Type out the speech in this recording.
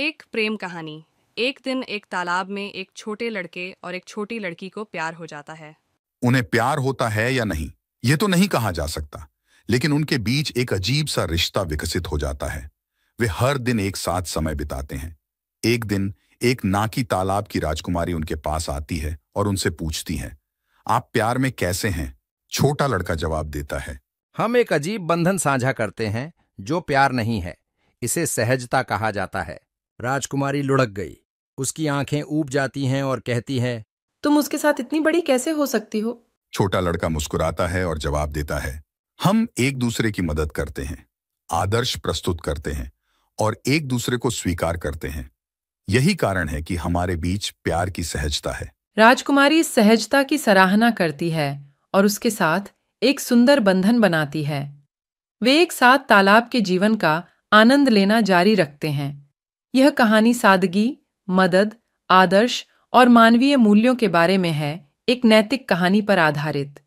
एक प्रेम कहानी एक दिन एक तालाब में एक छोटे लड़के और एक छोटी लड़की को प्यार हो जाता है उन्हें प्यार होता है या नहीं ये तो नहीं कहा जा सकता लेकिन उनके बीच एक अजीब सा रिश्ता विकसित हो जाता है वे हर दिन एक साथ समय बिताते हैं एक दिन एक नाकी तालाब की राजकुमारी उनके पास आती है और उनसे पूछती है आप प्यार में कैसे हैं छोटा लड़का जवाब देता है हम एक अजीब बंधन साझा करते हैं जो प्यार नहीं है इसे सहजता कहा जाता है राजकुमारी लुढ़क गई उसकी आंखें ऊब जाती हैं और कहती हैं तुम उसके साथ इतनी बड़ी कैसे हो सकती हो छोटा लड़का मुस्कुराता है और जवाब देता है हम एक दूसरे की मदद करते हैं आदर्श प्रस्तुत करते हैं और एक दूसरे को स्वीकार करते हैं यही कारण है कि हमारे बीच प्यार की सहजता है राजकुमारी इस सहजता की सराहना करती है और उसके साथ एक सुंदर बंधन बनाती है वे एक साथ तालाब के जीवन का आनंद लेना जारी रखते हैं यह कहानी सादगी मदद आदर्श और मानवीय मूल्यों के बारे में है एक नैतिक कहानी पर आधारित